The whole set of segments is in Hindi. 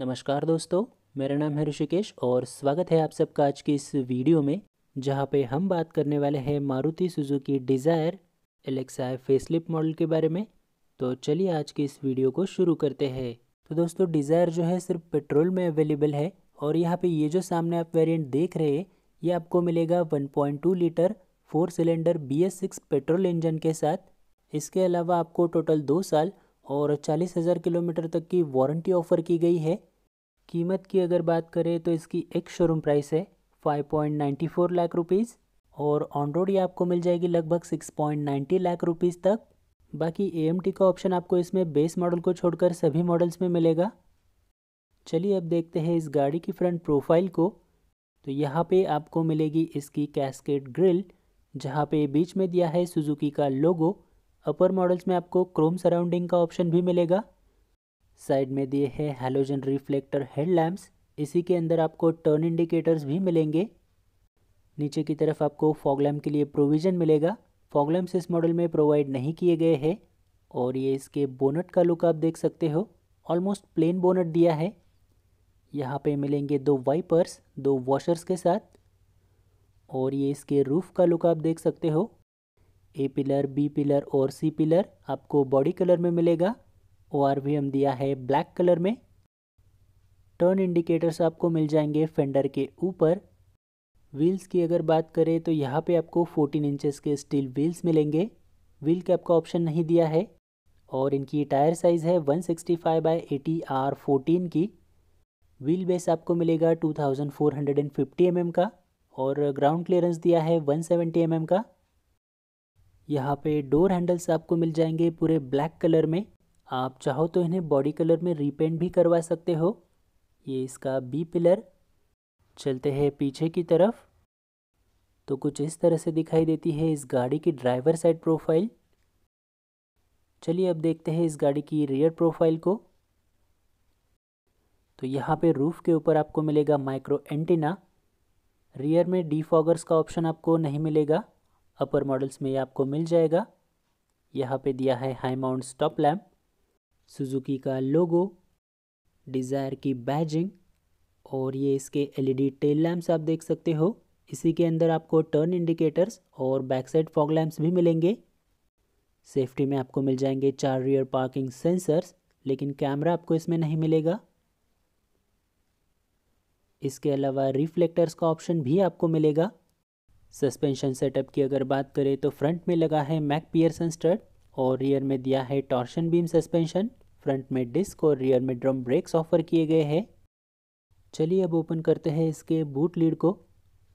नमस्कार दोस्तों मेरा नाम है ऋषिकेश और स्वागत है आप सबका आज की इस वीडियो में जहाँ पे हम बात करने वाले हैं Maruti Suzuki Dzire Alexa facelift model के बारे में तो चलिए आज की इस वीडियो को शुरू करते हैं तो दोस्तों डिज़ायर जो है सिर्फ पेट्रोल में अवेलेबल है और यहाँ पर ये जो सामने आप वेरियंट देख रहे हैं ये आपको मिलेगा one litre four cylinder B S six petrol engine के साथ इसके अलावा आपको टोटल दो साल और चालीस हज़ार किलोमीटर तक की वारंटी ऑफ़र की गई है कीमत की अगर बात करें तो इसकी एक शोरूम प्राइस है 5.94 लाख रुपीस और ऑन रोड ये आपको मिल जाएगी लगभग 6.90 लाख रुपीस तक बाकी ए का ऑप्शन आपको इसमें बेस मॉडल को छोड़कर सभी मॉडल्स में मिलेगा चलिए अब देखते हैं इस गाड़ी की फ्रंट प्रोफाइल को तो यहाँ पर आपको मिलेगी इसकी कैसकेट ग्रिल जहाँ पे बीच में दिया है सुजुकी का लोगो अपर मॉडल्स में आपको क्रोम सराउंडिंग का ऑप्शन भी मिलेगा साइड में दिए हैं हेलोजन रिफ्लेक्टर हेडलैम्प्स इसी के अंदर आपको टर्न इंडिकेटर्स भी मिलेंगे नीचे की तरफ आपको फॉगलैम्प के लिए प्रोविज़न मिलेगा फॉगलैम्प्स इस मॉडल में प्रोवाइड नहीं किए गए हैं और ये इसके बोनट का लुक आप देख सकते हो ऑलमोस्ट प्लेन बोनट दिया है यहाँ पे मिलेंगे दो वाइपर्स दो वॉशर्स के साथ और ये इसके रूफ़ का लुक आप देख सकते हो ए पिलर बी पिलर और सी पिलर आपको बॉडी कलर में मिलेगा ओ आर वी एम दिया है ब्लैक कलर में टर्न इंडिकेटर्स आपको मिल जाएंगे फेंडर के ऊपर व्हील्स की अगर बात करें तो यहाँ पे आपको 14 इंचेस के स्टील व्हील्स मिलेंगे व्हील कैप का ऑप्शन नहीं दिया है और इनकी टायर साइज़ है 165 sixty five by eighty R fourteen की व्हील बेस आपको मिलेगा 2450 थाउजेंड mm का और ग्राउंड क्लियरेंस दिया है 170 सेवेंटी mm का यहाँ पे डोर हैंडल्स आपको मिल जाएंगे पूरे ब्लैक कलर में आप चाहो तो इन्हें बॉडी कलर में रीपेंट भी करवा सकते हो ये इसका बी पिलर चलते हैं पीछे की तरफ तो कुछ इस तरह से दिखाई देती है इस गाड़ी की ड्राइवर साइड प्रोफाइल चलिए अब देखते हैं इस गाड़ी की रियर प्रोफाइल को तो यहाँ पे रूफ़ के ऊपर आपको मिलेगा माइक्रो एंटीना रियर में डी का ऑप्शन आपको नहीं मिलेगा अपर मॉडल्स में ये आपको मिल जाएगा यहाँ पे दिया है high mount stop lamp Suzuki का लोगो डिज़ायर की बैजिंग और ये इसके एलईडी टेल लैम्प्स आप देख सकते हो इसी के अंदर आपको टर्न इंडिकेटर्स और बैक साइड फॉग लैम्प्स भी मिलेंगे सेफ्टी में आपको मिल जाएंगे चार रियर पार्किंग सेंसर्स लेकिन कैमरा आपको इसमें नहीं मिलेगा इसके अलावा रिफ्लेक्टर्स का ऑप्शन भी आपको मिलेगा सस्पेंशन सेटअप की अगर बात करें तो फ्रंट में लगा है मैक पियर्सन स्टड और रियर में दिया है टॉर्शन बीम सस्पेंशन फ्रंट में डिस्क और रियर में ड्रम ब्रेक्स ऑफर किए गए हैं चलिए अब ओपन करते हैं इसके बूट लीड को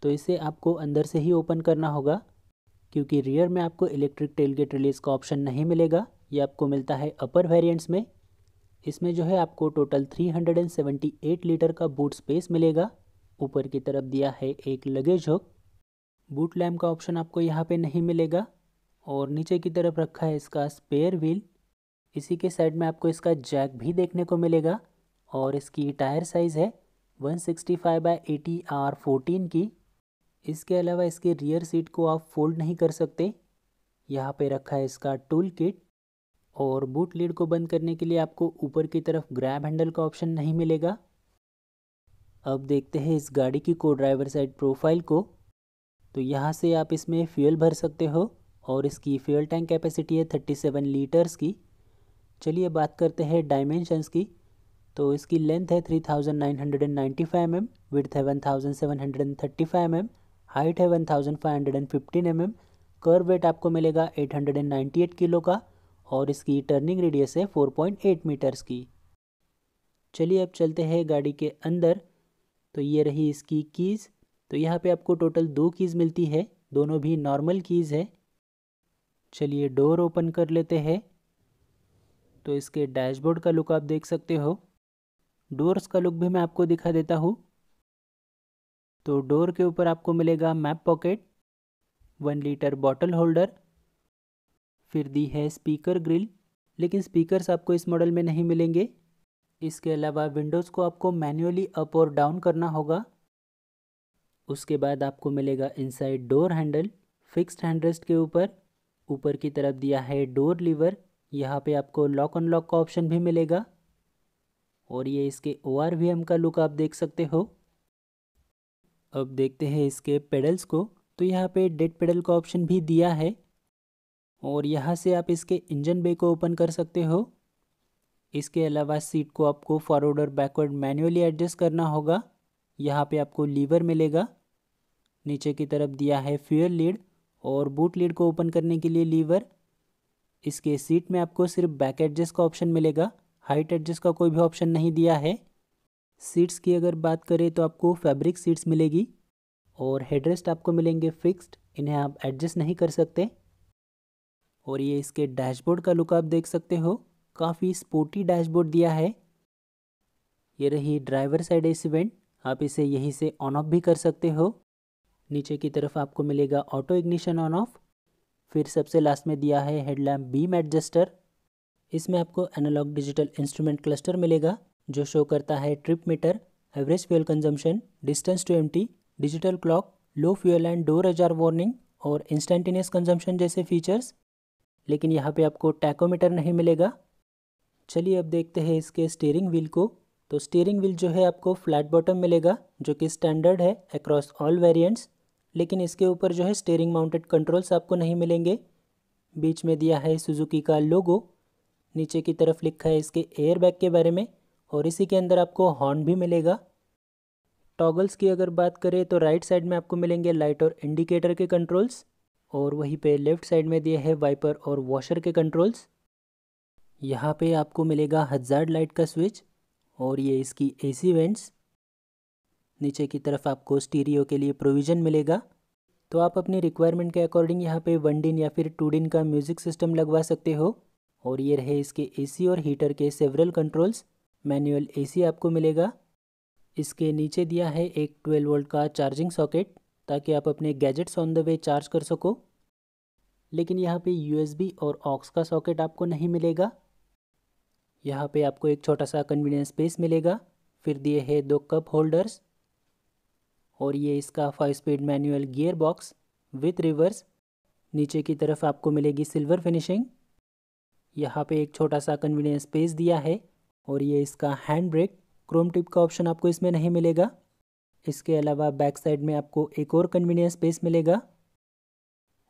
तो इसे आपको अंदर से ही ओपन करना होगा क्योंकि रियर में आपको इलेक्ट्रिक टेलगेट रिलीज का ऑप्शन नहीं मिलेगा ये आपको मिलता है अपर वेरियंट्स में इसमें जो है आपको टोटल 378 लीटर का बूट स्पेस मिलेगा ऊपर की तरफ दिया है एक लगेज हुक बूट लैम्प का ऑप्शन आपको यहाँ पे नहीं मिलेगा और नीचे की तरफ रखा है इसका स्पेयर व्हील इसी के साइड में आपको इसका जैक भी देखने को मिलेगा और इसकी टायर साइज़ है 165 sixty five by eighty R fourteen की इसके अलावा इसके रियर सीट को आप फोल्ड नहीं कर सकते यहाँ पे रखा है इसका टूल किट और बूट लीड को बंद करने के लिए आपको ऊपर की तरफ ग्रैब हैंडल का ऑप्शन नहीं मिलेगा अब देखते हैं इस गाड़ी की को ड्राइवर साइड प्रोफाइल को तो यहाँ से आप इसमें फ्यूल भर सकते हो और इसकी फ्यूल टैंक कैपेसिटी है थर्टी सेवन लीटर्स की चलिए बात करते हैं डायमेंशंस की तो इसकी लेंथ है three thousand nine hundred and ninety five M M width है one thousand seven hundred and thirty five M M height है one thousand five hundred and fifteen M M kerb weight आपको मिलेगा eight hundred and ninety eight kilo का और इसकी टर्निंग रेडियस है फोर पॉइंट एट मीटर्स की चलिए अब चलते हैं गाड़ी के अंदर तो ये रही इसकी कीज़ तो यहाँ पे आपको टोटल दो कीज़ मिलती है दोनों भी नॉर्मल कीज़ है चलिए डोर ओपन कर लेते हैं तो इसके डैशबोर्ड का लुक आप देख सकते हो डोर्स का लुक भी मैं आपको दिखा देता हूँ तो डोर के ऊपर आपको मिलेगा map pocket one litre bottle holder फिर दी है स्पीकर ग्रिल लेकिन स्पीकर्स आपको इस मॉडल में नहीं मिलेंगे इसके अलावा विंडोज़ को आपको मैन्युअली अप और डाउन करना होगा उसके बाद आपको मिलेगा inside door handle fixed handrest के ऊपर ऊपर की तरफ दिया है डोर लीवर यहाँ पे आपको लॉक अनलॉक का ऑप्शन भी मिलेगा और ये इसके ओ का लुक आप देख सकते हो अब देखते हैं इसके पेडल्स को तो यहाँ पे डेड पेडल का ऑप्शन भी दिया है और यहाँ से आप इसके इंजन बे को ओपन कर सकते हो इसके अलावा सीट को आपको फॉरवर्ड और बैकवर्ड मैन्युअली एडजस्ट करना होगा यहाँ पे आपको लीवर मिलेगा नीचे की तरफ दिया है फ्यूल लीड और बूट लीड को ओपन करने के लिए लीवर इसके सीट में आपको सिर्फ बैक एडजस्ट का ऑप्शन मिलेगा हाइट एडजस्ट का कोई भी ऑप्शन नहीं दिया है सीट्स की अगर बात करें तो आपको फैब्रिक सीट्स मिलेगी और हेडरेस्ट आपको मिलेंगे फिक्स्ड इन्हें आप एडजस्ट नहीं कर सकते और ये इसके डैशबोर्ड का लुक आप देख सकते हो काफ़ी स्पोर्टी डैशबोर्ड दिया है ये रही ड्राइवर साइड एसीवेंट आप इसे यहीं से ऑन ऑफ भी कर सकते हो नीचे की तरफ आपको मिलेगा ऑटो इग्निशन ऑन ऑफ फिर सबसे लास्ट में दिया है हेडलैम्प बीम एडजस्टर इसमें आपको एनालॉग डिजिटल इंस्ट्रूमेंट क्लस्टर मिलेगा जो शो करता है trip meter average fuel consumption distance to एम digital clock low fuel and door ajar warning और इंस्टेंटेनियस कंजम्पशन जैसे फीचर्स लेकिन यहाँ पे आपको टैकोमीटर नहीं मिलेगा चलिए अब देखते हैं इसके स्टीयरिंग व्हील को तो स्टीयरिंग व्हील जो है आपको फ्लैट बॉटम मिलेगा जो कि स्टैंडर्ड है अक्रॉस ऑल वेरिएंट्स लेकिन इसके ऊपर जो है स्टीयरिंग माउंटेड कंट्रोल्स आपको नहीं मिलेंगे बीच में दिया है सुजुकी का लोगो नीचे की तरफ लिखा है इसके एयर बैग के बारे में और इसी के अंदर आपको हॉर्न भी मिलेगा टॉगल्स की अगर बात करें तो राइट साइड में आपको मिलेंगे लाइट और इंडिकेटर के कंट्रोल्स और वहीं पे लेफ्ट साइड में दिए है वाइपर और वॉशर के कंट्रोल्स यहाँ पे आपको मिलेगा हजार लाइट का स्विच और ये इसकी एसी वेंट्स नीचे की तरफ आपको स्टीरियो के लिए प्रोविज़न मिलेगा तो आप अपनी रिक्वायरमेंट के अकॉर्डिंग यहाँ पे वन डिन या फिर टू डिन का म्यूज़िक सिस्टम लगवा सकते हो और ये रहे इसके एसी और हीटर के सेवरल कंट्रोल्स मैनुअल सी आपको मिलेगा इसके नीचे दिया है एक ट्वेल्व वोल्ट का चार्जिंग सॉकेट ताकि आप अपने gadgets on the way charge कर सको लेकिन यहाँ पे यूएसबी और ऑक्स का सॉकेट आपको नहीं मिलेगा यहाँ पे आपको एक छोटा सा कन्वीनियंस स्पेस मिलेगा फिर दिए है दो कप होल्डर्स और ये इसका five speed manual gear box with reverse नीचे की तरफ आपको मिलेगी सिल्वर फिनिशिंग यहाँ पे एक छोटा सा कन्वीनियंस स्पेस दिया है और ये इसका हैंड ब्रेक क्रोम टिप का ऑप्शन आपको इसमें नहीं मिलेगा इसके अलावा बैक साइड में आपको एक और कन्वीनियंस स्पेस मिलेगा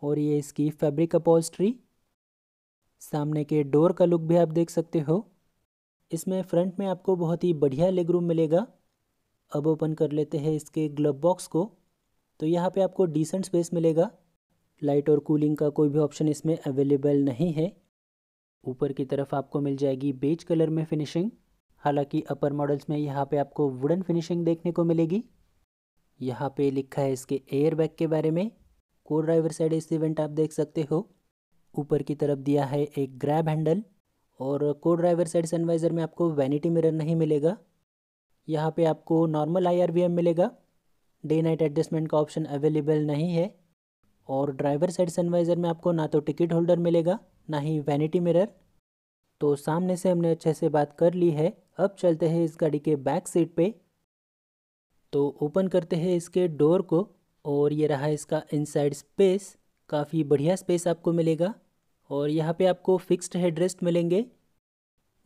और ये इसकी फैब्रिक अपोस्ट्री सामने के डोर का लुक भी आप देख सकते हो इसमें फ्रंट में आपको बहुत ही बढ़िया लेग रूम मिलेगा अब ओपन कर लेते हैं इसके ग्लब बॉक्स को तो यहाँ पे आपको डिसेंट स्पेस मिलेगा लाइट और कूलिंग का कोई भी ऑप्शन इसमें अवेलेबल नहीं है ऊपर की तरफ आपको मिल जाएगी बेज कलर में फिनिशिंग हालांकि अपर मॉडल्स में यहाँ पे आपको वुडन फिनिशिंग देखने को मिलेगी यहाँ पे लिखा है इसके एयर बैग के बारे में को ड्राइवर साइड इस इवेंट आप देख सकते हो ऊपर की तरफ दिया है एक ग्रैब हैंडल और को ड्राइवर साइड सनवाइज़र में आपको वैनिटी मिरर नहीं मिलेगा यहाँ पे आपको नॉर्मल आई मिलेगा डे नाइट एडजस्टमेंट का ऑप्शन अवेलेबल नहीं है और ड्राइवर साइड सनवाइज़र में आपको ना तो टिकट होल्डर मिलेगा ना ही वैनिटी मिरर तो सामने से हमने अच्छे से बात कर ली है अब चलते हैं इस गाड़ी के बैक सीट पर तो ओपन करते हैं इसके डोर को और ये रहा इसका इनसाइड स्पेस काफ़ी बढ़िया स्पेस आपको मिलेगा और यहाँ पे आपको फिक्स्ड हेडरेस्ट मिलेंगे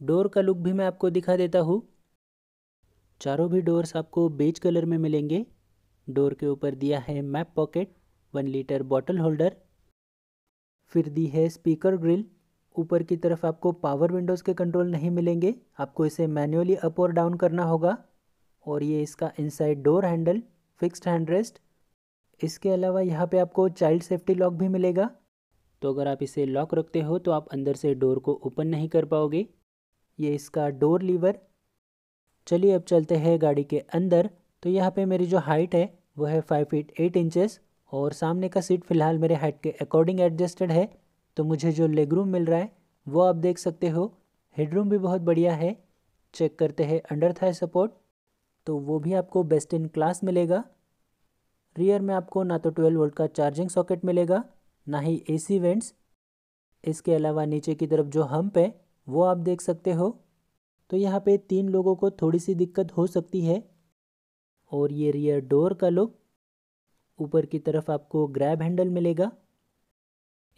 डोर का लुक भी मैं आपको दिखा देता हूँ चारों भी डोर्स आपको बेज कलर में मिलेंगे डोर के ऊपर दिया है map pocket one litre bottle holder फिर दी है स्पीकर ग्रिल ऊपर की तरफ आपको पावर विंडोज़ के कंट्रोल नहीं मिलेंगे आपको इसे मैन्युअली अप और डाउन करना होगा और ये इसका inside door handle fixed handrest इसके अलावा यहाँ पे आपको चाइल्ड सेफ्टी लॉक भी मिलेगा तो अगर आप इसे लॉक रखते हो तो आप अंदर से डोर को ओपन नहीं कर पाओगे ये इसका डोर लीवर चलिए अब चलते हैं गाड़ी के अंदर तो यहाँ पे मेरी जो हाइट है वो है फाइव फीट एट इंचेस और सामने का सीट फ़िलहाल मेरे हाइट के अकॉर्डिंग एडजस्टेड है तो मुझे जो लेग रूम मिल रहा है वो आप देख सकते हो हेडरूम भी बहुत बढ़िया है चेक करते हैं अंडर थाई सपोर्ट तो वो भी आपको बेस्ट इन क्लास मिलेगा रियर में आपको ना तो 12 वोल्ट का चार्जिंग सॉकेट मिलेगा ना ही एसी वेंट्स इसके अलावा नीचे की तरफ जो हम्प है वो आप देख सकते हो तो यहाँ पे तीन लोगों को थोड़ी सी दिक्कत हो सकती है और ये रियर डोर का लुक ऊपर की तरफ आपको ग्रैब हैंडल मिलेगा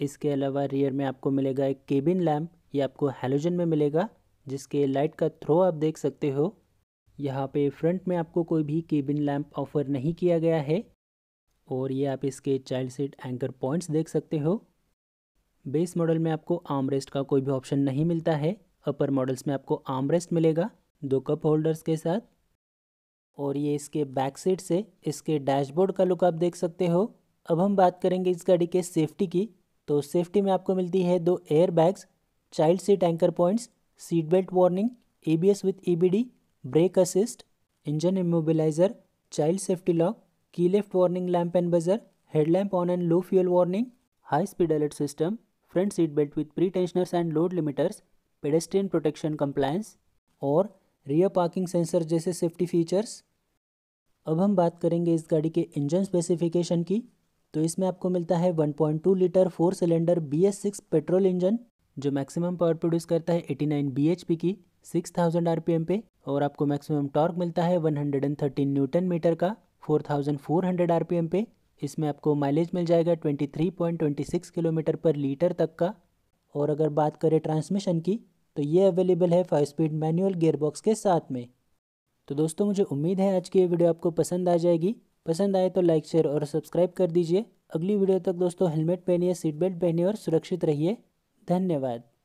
इसके अलावा रियर में आपको मिलेगा एक केबिन लैम्प ये आपको हेलोजन में मिलेगा जिसके लाइट का थ्रो आप देख सकते हो यहाँ पे फ्रंट में आपको कोई भी केबिन लैम्प ऑफर नहीं किया गया है और ये आप इसके चाइल्ड सीट एंकर पॉइंट्स देख सकते हो बेस मॉडल में आपको आर्मरेस्ट का कोई भी ऑप्शन नहीं मिलता है अपर मॉडल्स में आपको आर्मरेस्ट मिलेगा दो कप होल्डर्स के साथ और ये इसके बैक सीट से इसके डैशबोर्ड का लुक आप देख सकते हो अब हम बात करेंगे इस गाड़ी के सेफ्टी की तो सेफ्टी में आपको मिलती है दो air bags child seat anchor points seat belt warning A B S with E B D brake assist engine immobiliser child safety lock key left warning lamp and buzzer, headlamp on and low fuel warning, high speed alert system, front seat belt with pre-tensioners and load limiters, pedestrian protection compliance और रियर पार्किंग सेंसर जैसे सेफ्टी फीचर्स अब हम बात करेंगे इस गाड़ी के इंजन स्पेसिफिकेशन की तो इसमें आपको मिलता है 1.2 litre four cylinder B S six petrol engine जो मैक्सिमम पावर प्रोड्यूस करता है 89 bhp की 6000 rpm पे और आपको मैक्सिमम टॉर्क मिलता है 113 न्यूटन मीटर का 4400 आरपीएम पे इसमें आपको माइलेज मिल जाएगा 23.26 किलोमीटर पर लीटर तक का और अगर बात करें ट्रांसमिशन की तो ये अवेलेबल है फाइव स्पीड मैनुअल गेयरबॉक्स के साथ में तो दोस्तों मुझे उम्मीद है आज की ये वीडियो आपको पसंद आ जाएगी पसंद आए तो लाइक शेयर और सब्सक्राइब कर दीजिए अगली वीडियो तक दोस्तों हेलमेट पहनिए सीट बेल्ट पहनिए और सुरक्षित रहिए धन्यवाद